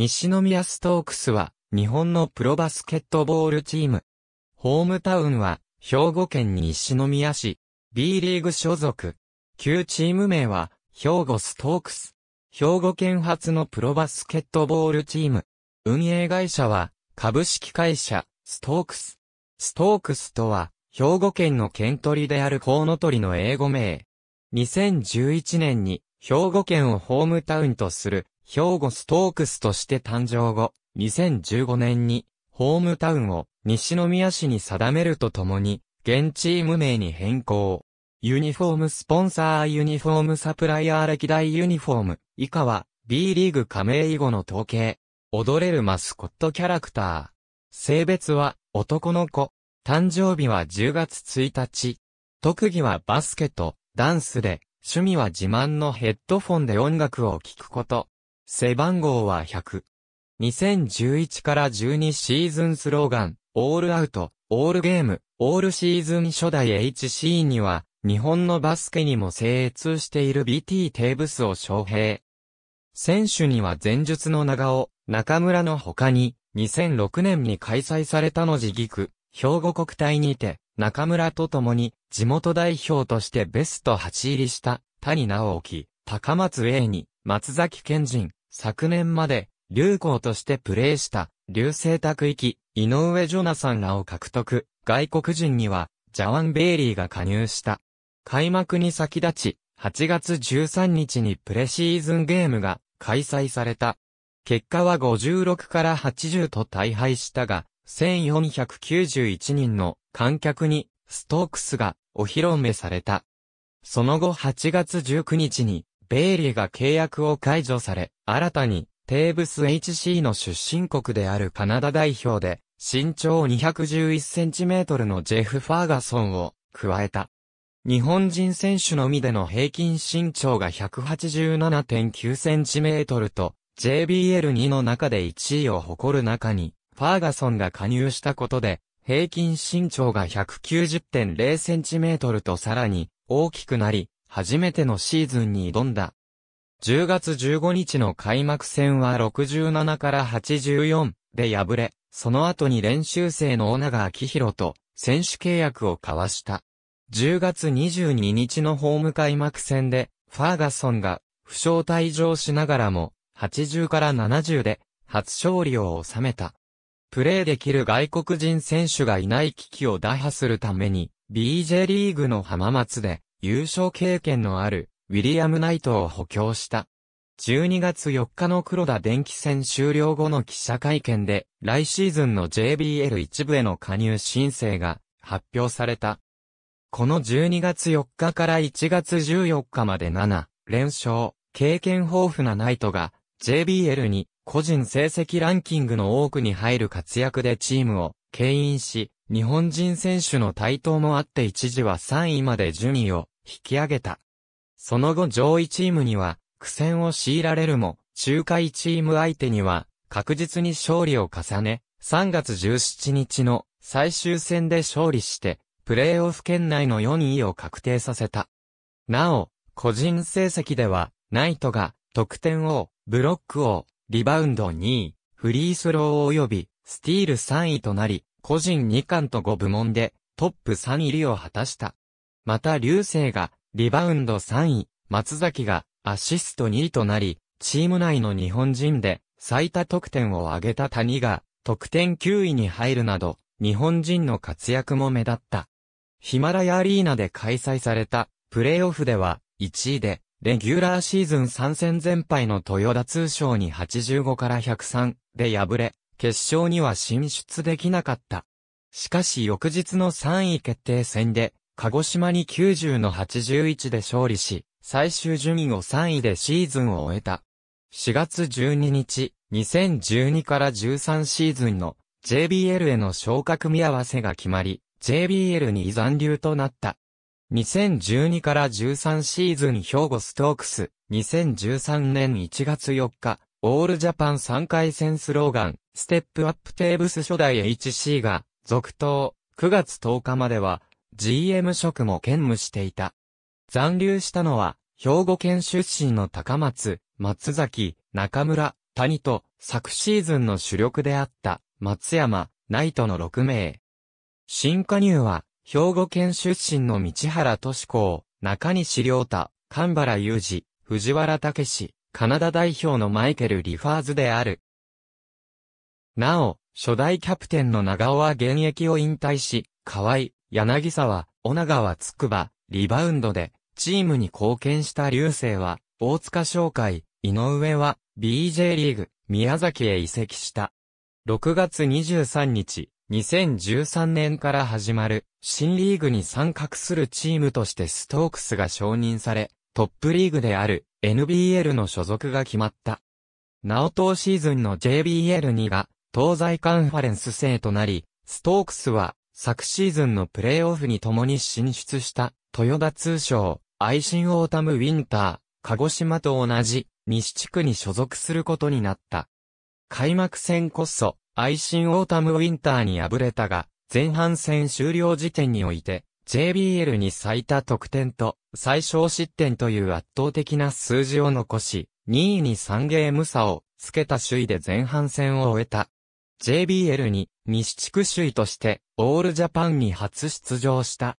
西宮ストークスは、日本のプロバスケットボールチーム。ホームタウンは、兵庫県西宮市、B リーグ所属。旧チーム名は、兵庫ストークス。兵庫県発のプロバスケットボールチーム。運営会社は、株式会社、ストークス。ストークスとは、兵庫県の県取りであるコウノトリの英語名。2011年に、兵庫県をホームタウンとする、兵庫ストークスとして誕生後、2015年に、ホームタウンを西宮市に定めるとともに、現チーム名に変更。ユニフォームスポンサーユニフォームサプライヤー歴代ユニフォーム、以下は B リーグ加盟以後の統計。踊れるマスコットキャラクター。性別は男の子。誕生日は10月1日。特技はバスケとダンスで、趣味は自慢のヘッドフォンで音楽を聴くこと。背番号は100。2011から12シーズンスローガン、オールアウト、オールゲーム、オールシーズン初代 HC には、日本のバスケにも精通している BT テーブスを招聘。選手には前述の長尾、中村の他に、2006年に開催されたのじ義区、兵庫国体にて、中村と共に、地元代表としてベスト8入りした、谷直樹、高松 A に、松崎健人、昨年まで、流行としてプレーした、流星卓域、井上ジョナサンらを獲得、外国人には、ジャワン・ベイリーが加入した。開幕に先立ち、8月13日にプレシーズンゲームが開催された。結果は56から80と大敗したが、1491人の観客にストークスがお披露目された。その後8月19日にベイリーが契約を解除され、新たに、テーブス HC の出身国であるカナダ代表で、身長 211cm のジェフ・ファーガソンを加えた。日本人選手のみでの平均身長が 187.9cm と、JBL2 の中で1位を誇る中に、ファーガソンが加入したことで、平均身長が 190.0cm とさらに大きくなり、初めてのシーズンに挑んだ。10月15日の開幕戦は67から84で敗れ、その後に練習生の尾長昭宏と選手契約を交わした。10月22日のホーム開幕戦で、ファーガソンが負傷退場しながらも、80から70で初勝利を収めた。プレーできる外国人選手がいない危機を打破するために、BJ リーグの浜松で優勝経験のあるウィリアム・ナイトを補強した。12月4日の黒田電気戦終了後の記者会見で、来シーズンの JBL 一部への加入申請が発表された。この12月4日から1月14日まで7連勝、経験豊富なナイトが JBL に個人成績ランキングの多くに入る活躍でチームを牽引し、日本人選手の台頭もあって一時は3位まで順位を引き上げた。その後上位チームには苦戦を強いられるも、中海位チーム相手には確実に勝利を重ね、3月17日の最終戦で勝利して、プレーオフ圏内の4位を確定させた。なお、個人成績では、ナイトが得点王、ブロック王、リバウンド2位、フリースロー及びスティール3位となり、個人2冠と5部門でトップ3入りを果たした。また流星がリバウンド3位、松崎がアシスト2位となり、チーム内の日本人で最多得点を挙げた谷が得点9位に入るなど、日本人の活躍も目立った。ヒマラヤアリーナで開催されたプレーオフでは1位で、レギュラーシーズン3戦全敗の豊田通商に85から103で敗れ、決勝には進出できなかった。しかし翌日の3位決定戦で、鹿児島に90の81で勝利し、最終順位を3位でシーズンを終えた。4月12日、2012から13シーズンの JBL への昇格見合わせが決まり、JBL に残留となった。2012から13シーズン兵庫ストークス、2013年1月4日、オールジャパン3回戦スローガン、ステップアップテーブス初代 HC が、続投、9月10日までは、GM 職も兼務していた。残留したのは、兵庫県出身の高松、松崎、中村、谷と、昨シーズンの主力であった、松山、ナイトの6名。新加入は、兵庫県出身の道原敏子、中西良太、神原裕二、藤原武史、カナダ代表のマイケル・リファーズである。なお、初代キャプテンの長尾は現役を引退し、河合、柳沢、長はつくば、リバウンドで、チームに貢献した流星は、大塚商会、井上は、BJ リーグ、宮崎へ移籍した。6月23日、2013年から始まる、新リーグに参画するチームとしてストークスが承認され、トップリーグである NBL の所属が決まった。なお当シーズンの JBL2 が東西カンファレンス制となり、ストークスは昨シーズンのプレーオフに共に進出した、豊田通商、愛心オータムウィンター、鹿児島と同じ、西地区に所属することになった。開幕戦こそ、愛心オータムウィンターに敗れたが、前半戦終了時点において、JBL に最多得点と最小失点という圧倒的な数字を残し、2位に3ゲーム差をつけた首位で前半戦を終えた。JBL に西地区首位としてオールジャパンに初出場した。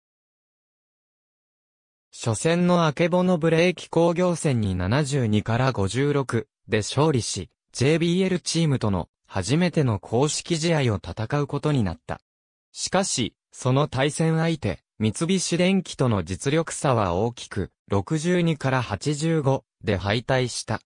初戦のあけぼのブレーキ工業戦に72から56で勝利し、JBL チームとの初めての公式試合を戦うことになった。しかし、その対戦相手、三菱電機との実力差は大きく、62から85で敗退した。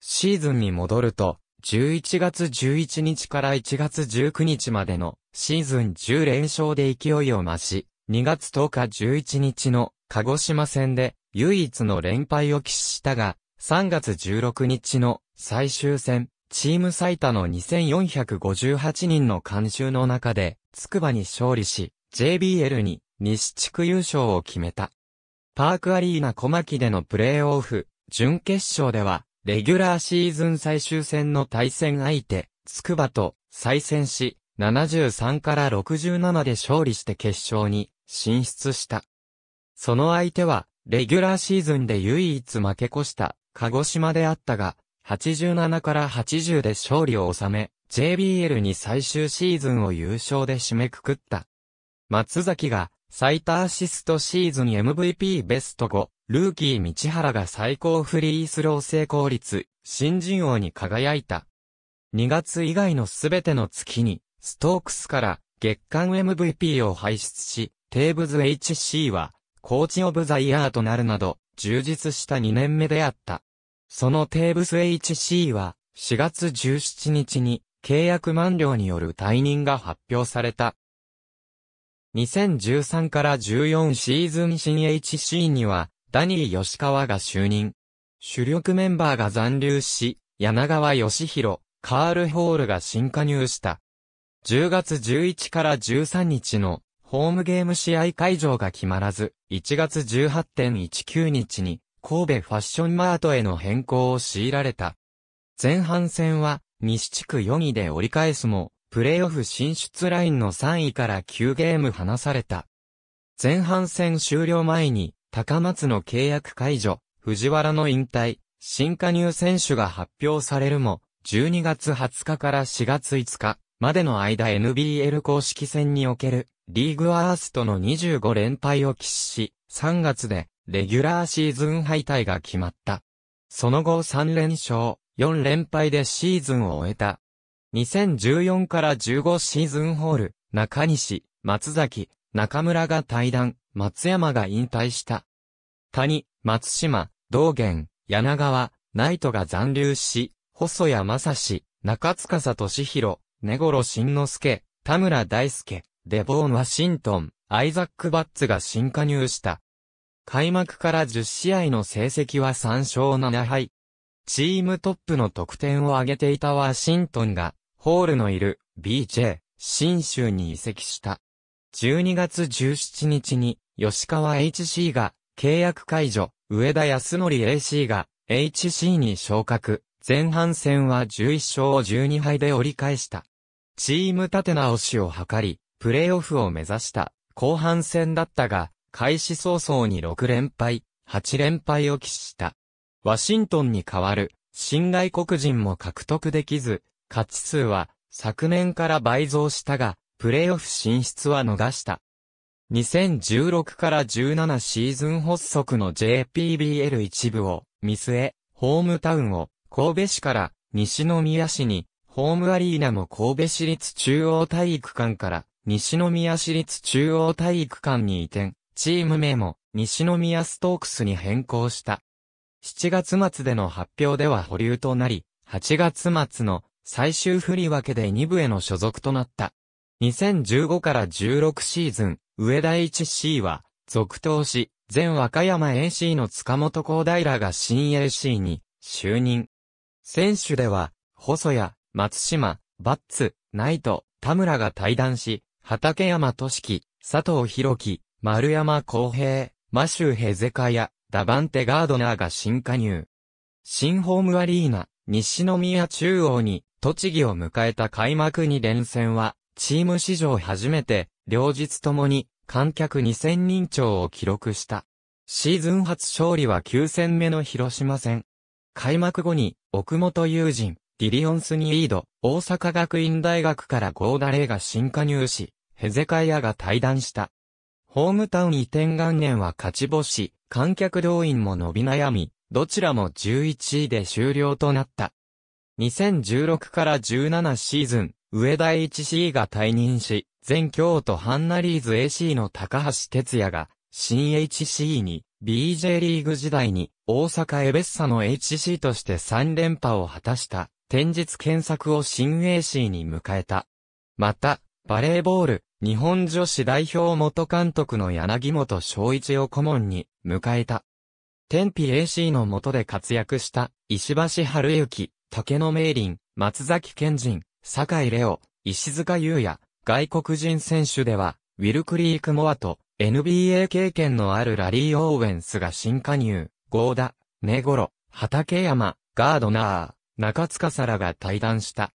シーズンに戻ると、11月11日から1月19日までのシーズン10連勝で勢いを増し、2月10日11日の鹿児島戦で唯一の連敗を喫したが、3月16日の最終戦、チーム最多の2458人の監修の中で、筑波に勝利し、JBL に西地区優勝を決めた。パークアリーナ小牧でのプレーオフ、準決勝では、レギュラーシーズン最終戦の対戦相手、つくばと再戦し、73から67で勝利して決勝に進出した。その相手は、レギュラーシーズンで唯一負け越した鹿児島であったが、87から80で勝利を収め、JBL に最終シーズンを優勝で締めくくった。松崎が最多アシストシーズン MVP ベスト5、ルーキー道原が最高フリースロー成功率、新人王に輝いた。2月以外のすべての月に、ストークスから月間 MVP を輩出し、テーブズ HC は、コーチオブザイヤーとなるなど、充実した2年目であった。そのテーブス HC は、4月17日に、契約満了による退任が発表された。2013から14シーズン新 HC には、ダニー吉川が就任。主力メンバーが残留し、柳川義弘、カール・ホールが新加入した。10月11から13日のホームゲーム試合会場が決まらず、1月18.19日に神戸ファッションマートへの変更を強いられた。前半戦は西地区4位で折り返すも、プレイオフ進出ラインの3位から9ゲーム離された。前半戦終了前に、高松の契約解除、藤原の引退、新加入選手が発表されるも、12月20日から4月5日までの間 NBL 公式戦におけるリーグアーストの25連敗を喫し、3月でレギュラーシーズン敗退が決まった。その後3連勝、4連敗でシーズンを終えた2014から15シーズンホール、中西、松崎、中村が対談、松山が引退した。谷、松島、道元、柳川、ナイトが残留し、細谷正史、中司俊弘、根頃慎之介、田村大輔、デボーン・ワシントン、アイザック・バッツが新加入した。開幕から10試合の成績は3勝7敗。チームトップの得点を挙げていたワシントンが、ホールのいる BJ、新州に移籍した。12月17日に、吉川 HC が契約解除、上田康則 AC が HC に昇格、前半戦は11勝12敗で折り返した。チーム立て直しを図り、プレーオフを目指した後半戦だったが、開始早々に6連敗、8連敗を喫した。ワシントンに代わる新外国人も獲得できず、勝ち数は昨年から倍増したが、プレーオフ進出は逃した。2016から17シーズン発足の JPBL 一部を見据え、ホームタウンを神戸市から西宮市に、ホームアリーナも神戸市立中央体育館から西宮市立中央体育館に移転、チーム名も西宮ストークスに変更した。7月末での発表では保留となり、8月末の最終振り分けで2部への所属となった。2015から16シーズン、上田 HC は、続投し、前和歌山 AC の塚本光らが新 AC に就任。選手では、細谷、松島、バッツ、ナイト、田村が対談し、畠山俊樹、佐藤博樹、丸山康平、マシュヘゼカヤ、ダバンテガードナーが新加入。新ホームアリーナ、西宮中央に栃木を迎えた開幕2連戦は、チーム史上初めて、両日ともに、観客2000人超を記録した。シーズン初勝利は9戦目の広島戦。開幕後に、奥本友人、ディリオンス・ニード、大阪学院大学からゴーダレイが新加入し、ヘゼカイアが退団した。ホームタウン移転元年は勝ち星、観客動員も伸び悩み、どちらも11位で終了となった。2016から17シーズン、上田 HC が退任し、全京都ハンナリーズ AC の高橋哲也が、新 HC に、BJ リーグ時代に、大阪エベッサの HC として3連覇を果たした、天日検索を新 AC に迎えた。また、バレーボール、日本女子代表元監督の柳本昭一を顧問に迎えた。天日 AC の下で活躍した石橋春之、竹野明林、松崎健人、坂井レオ、石塚優也、外国人選手では、ウィル・クリーク・モアと、NBA 経験のあるラリー・オーウェンスが新加入、ゴーダ、ネゴロ、畠山、ガードナー、中塚らが対談した。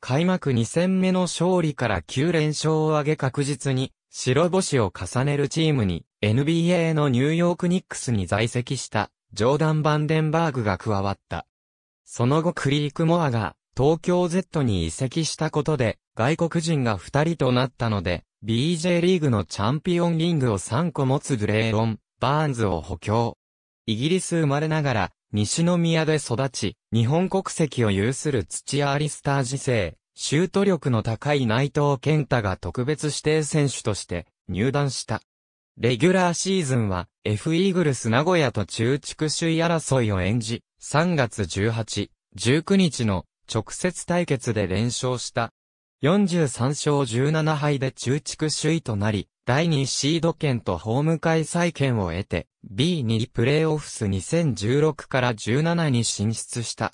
開幕2戦目の勝利から9連勝を挙げ確実に、白星を重ねるチームに、NBA のニューヨークニックスに在籍した、ジョーダン・バンデンバーグが加わった。その後クリークモアが東京 Z に移籍したことで外国人が2人となったので BJ リーグのチャンピオンリングを3個持つグレーロン、バーンズを補強。イギリス生まれながら西宮で育ち、日本国籍を有する土屋アリスター次世、シュート力の高い内藤健太が特別指定選手として入団した。レギュラーシーズンは F イーグルス名古屋と中地区首位争いを演じ、3月18、19日の直接対決で連勝した。43勝17敗で中地区首位となり、第2シード権とホーム開催権を得て、B2 プレーオフス2016から17に進出した。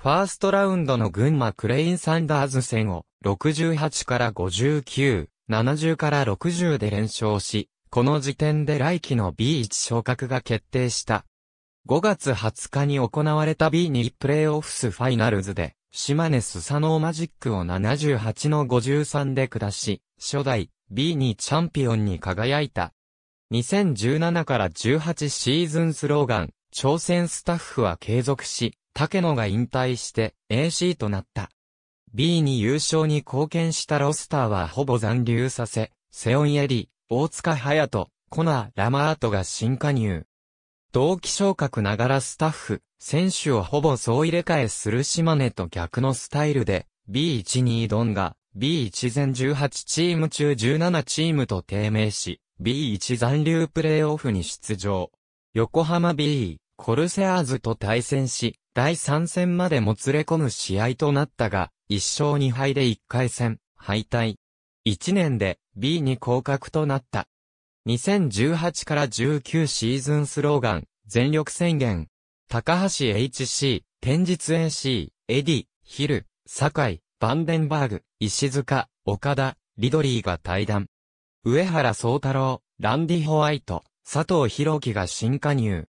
ファーストラウンドの群馬クレインサンダーズ戦を68から59、70から60で連勝し、この時点で来季の B1 昇格が決定した。5月20日に行われた B2 プレイオフスファイナルズで、島根スサノーマジックを78の53で下し、初代 B2 チャンピオンに輝いた。2017から18シーズンスローガン、挑戦スタッフは継続し、竹野が引退して AC となった。B2 優勝に貢献したロスターはほぼ残留させ、セオンエリー、大塚隼人、コナー・ラマートが新加入。同期昇格ながらスタッフ、選手をほぼ総入れ替えする島根と逆のスタイルで、B1 に挑んが、B1 全18チーム中17チームと低迷し、B1 残留プレーオフに出場。横浜 B、コルセアーズと対戦し、第3戦までもつれ込む試合となったが、1勝2敗で1回戦、敗退。1年で B に降格となった。2018から19シーズンスローガン、全力宣言。高橋 HC、天日 AC、エディ、ヒル、酒井、バンデンバーグ、石塚、岡田、リドリーが対談。上原宗太郎、ランディ・ホワイト、佐藤博樹が新加入。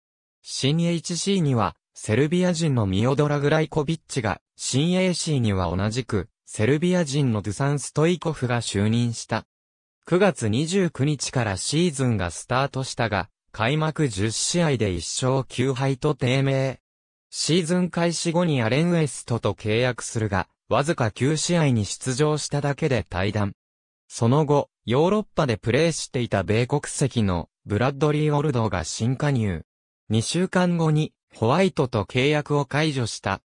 新 HC には、セルビア人のミオドラ・グライコビッチが、新 AC には同じく、セルビア人のドゥサン・ストイコフが就任した。9月29日からシーズンがスタートしたが、開幕10試合で1勝9敗と低迷。シーズン開始後にアレン・ウエストと契約するが、わずか9試合に出場しただけで退団。その後、ヨーロッパでプレーしていた米国籍のブラッドリー・オルドが新加入。2週間後にホワイトと契約を解除した。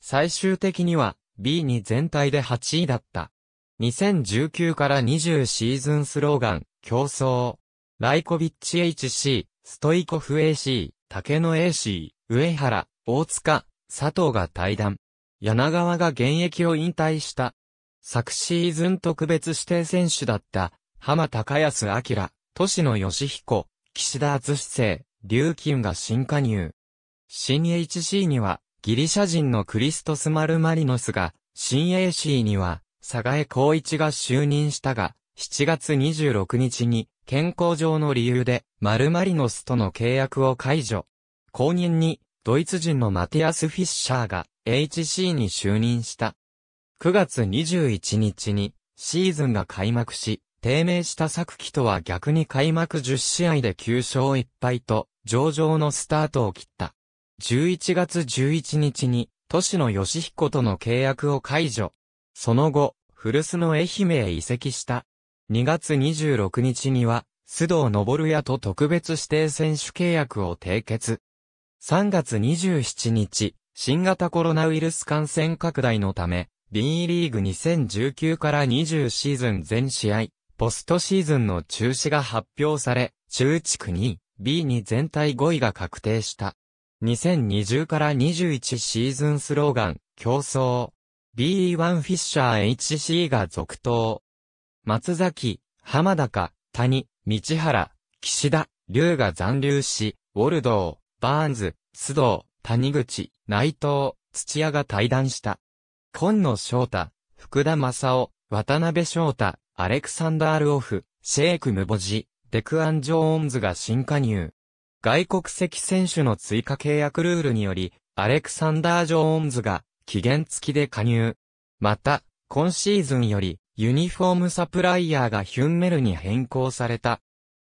最終的には B に全体で8位だった。2019から20シーズンスローガン、競争。ライコビッチ HC、ストイコフ AC、竹野 AC、上原、大塚、佐藤が対談。柳川が現役を引退した。昨シーズン特別指定選手だった、浜高安明、都市野義彦、岸田敦生、龍金が新加入。新 HC には、ギリシャ人のクリストス・マルマリノスが、新 AC には、佐賀江光一が就任したが、7月26日に健康上の理由でマルマリノスとの契約を解除。後任にドイツ人のマティアス・フィッシャーが HC に就任した。9月21日にシーズンが開幕し、低迷した昨季とは逆に開幕10試合で9勝1敗と上々のスタートを切った。11月11日に都市の吉彦との契約を解除。その後、古巣の愛媛へ移籍した。2月26日には、須藤昇也と特別指定選手契約を締結。3月27日、新型コロナウイルス感染拡大のため、B リーグ2019から20シーズン全試合、ポストシーズンの中止が発表され、中地区2 B に全体5位が確定した。2020から21シーズンスローガン、競争、BE1 フィッシャー HC が続投。松崎、浜高、谷、道原、岸田、龍が残留し、ウォルドー、バーンズ、須藤、谷口、内藤、土屋が対談した。今野翔太、福田正夫、渡辺翔太、アレクサンダールオフ、シェイク・ムボジ、デク・アン・ジョーンズが新加入。外国籍選手の追加契約ルールにより、アレクサンダー・ジョーンズが期限付きで加入。また、今シーズンより、ユニフォームサプライヤーがヒュンメルに変更された。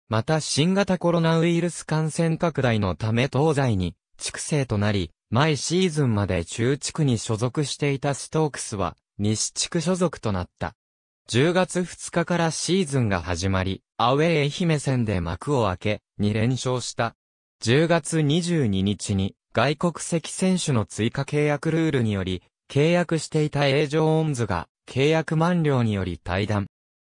また新型コロナウイルス感染拡大のため東西に、畜生となり、前シーズンまで中地区に所属していたストークスは、西地区所属となった。10月2日からシーズンが始まり、アウェー愛媛戦で幕を開け、2連勝した。10月22日に、外国籍選手の追加契約ルールにより、契約していたエイジョーオンズが契約満了により退団。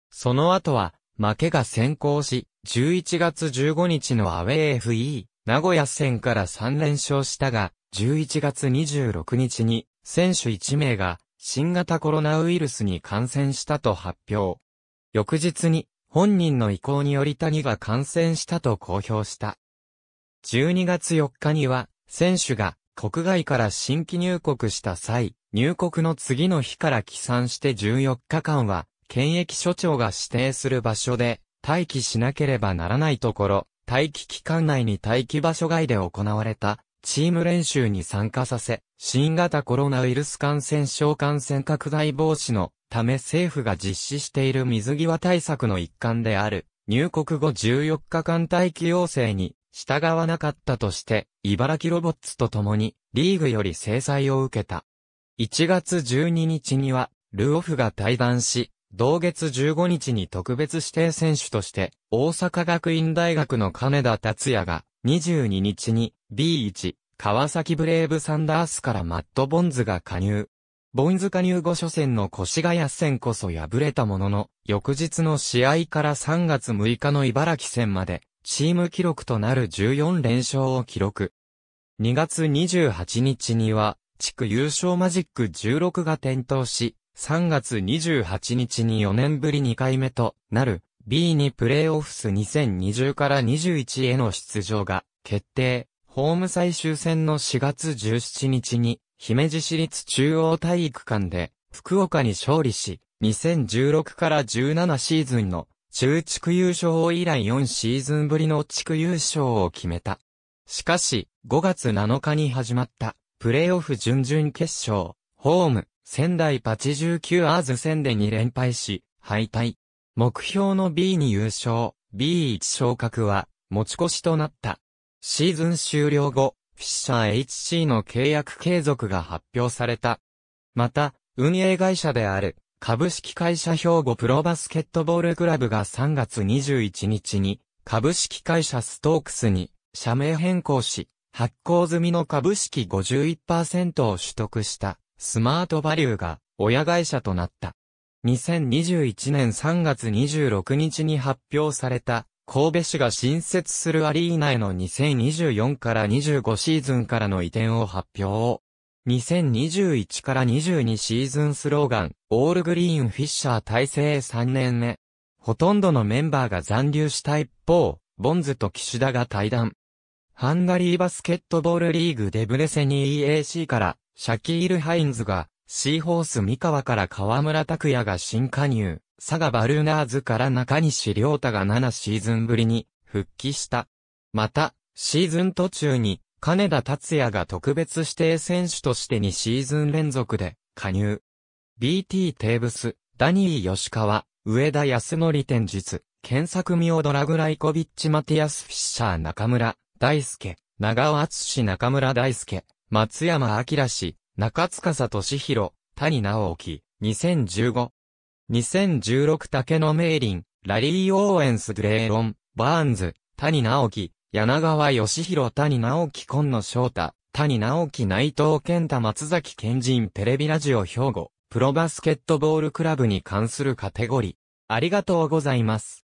その後は、負けが先行し、11月15日のアウェー FE、名古屋戦から3連勝したが、11月26日に、選手1名が、新型コロナウイルスに感染したと発表。翌日に、本人の意向により谷が感染したと公表した。12月4日には、選手が国外から新規入国した際、入国の次の日から起算して14日間は、検疫所長が指定する場所で待機しなければならないところ、待機期間内に待機場所外で行われたチーム練習に参加させ、新型コロナウイルス感染症感染拡大防止のため政府が実施している水際対策の一環である、入国後14日間待機要請に従わなかったとして、茨城ロボッツと共に、リーグより制裁を受けた。1月12日には、ルオフが対談し、同月15日に特別指定選手として、大阪学院大学の金田達也が、22日に B1、川崎ブレイブサンダースからマット・ボンズが加入。ボンズ加入後初戦の越谷戦こそ敗れたものの、翌日の試合から3月6日の茨城戦まで、チーム記録となる14連勝を記録。2月28日には、地区優勝マジック16が点灯し、3月28日に4年ぶり2回目となる B にプレーオフス2020から21への出場が決定。ホーム最終戦の4月17日に姫路市立中央体育館で福岡に勝利し、2016から17シーズンの中地区優勝以来4シーズンぶりの地区優勝を決めた。しかし、5月7日に始まった、プレイオフ準々決勝、ホーム、仙台89アーズ戦で2連敗し、敗退。目標の B に優勝、B1 昇格は、持ち越しとなった。シーズン終了後、フィッシャー HC の契約継続が発表された。また、運営会社である、株式会社兵庫プロバスケットボールクラブが3月21日に、株式会社ストークスに、社名変更し、発行済みの株式51%を取得した、スマートバリューが、親会社となった。2021年3月26日に発表された、神戸市が新設するアリーナへの2024から25シーズンからの移転を発表。2021から22シーズンスローガン、オールグリーンフィッシャー体制3年目。ほとんどのメンバーが残留した一方、ボンズと岸田が対談。ハンガリーバスケットボールリーグデブレセニー EAC から、シャキール・ハインズが、シーホース三河から河村拓也が新加入、佐賀バルーナーズから中西良太が7シーズンぶりに復帰した。また、シーズン途中に金田達也が特別指定選手として2シーズン連続で加入。BT テーブス、ダニー吉川、上田康則天実、検索ミオドラグライコビッチマティアスフィッシャー中村大輔、長尾厚氏中村大輔、松山明氏、中塚俊弘、谷直樹、2015。2016竹野明林、ラリー・オーエンス・グレーロン、バーンズ、谷直樹、柳川義弘谷直樹今野翔太、谷直樹内藤健太松崎健人テレビラジオ兵庫、プロバスケットボールクラブに関するカテゴリー。ありがとうございます。